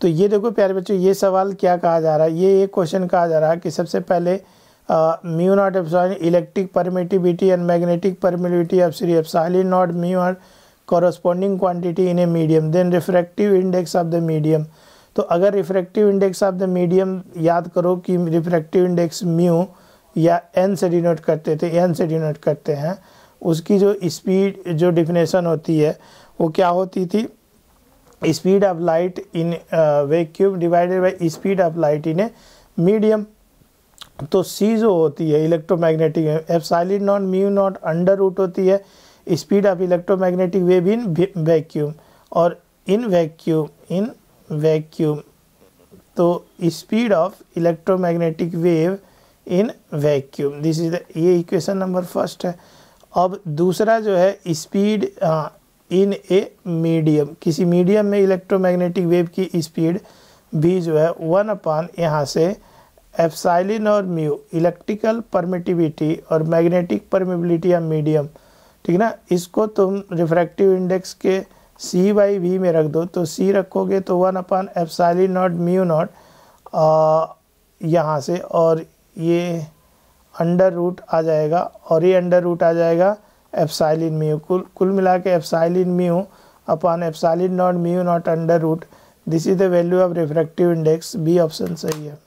तो ये देखो प्यारे बच्चों ये सवाल क्या कहा जा रहा है ये एक क्वेश्चन कहा जा रहा है कि सबसे पहले mu naught epsilon electric permittivity and magnetic permittivity of सीरी epsilon naught mu are corresponding quantity in a medium then refractive index of the medium तो अगर refractive index of the medium याद करो कि रिफ्रैक्टिव इंडेक्स म्यू या n से denote करते थे एन से डिनोट करते हैं उसकी जो स्पीड जो डिफिनेशन होती है वो क्या होती थी speed of light in vacuum divided by speed of light in a medium तो सी जो होती है electromagnetic epsilon naught mu naught under root होती है speed of electromagnetic wave in vacuum और इन वैक्यूम इन वैक्यूम तो speed of electromagnetic wave in vacuum this is the ये equation number first है अब दूसरा जो है स्पीड इन ए मीडियम किसी मीडियम में इलेक्ट्रोमैग्नेटिक वेव की स्पीड भी जो है वन अपान यहाँ से एफसाइलिन और म्यू इलेक्ट्रिकल परमिटिविटी और मैग्नेटिक परमिबिलिटी या मीडियम ठीक ना इसको तुम रिफ्रैक्टिव इंडेक्स के सी बाई वी में रख दो तो सी रखोगे तो one upon epsilon naught mu naught यहाँ से और ये अंडर रूट आ जाएगा और ये अंडर रूट आ जाएगा एप्साइलिन म्यू कुल कुल मिला के मी mu upon epsilon naught mu naught under root this is the value of refractive index B option सही है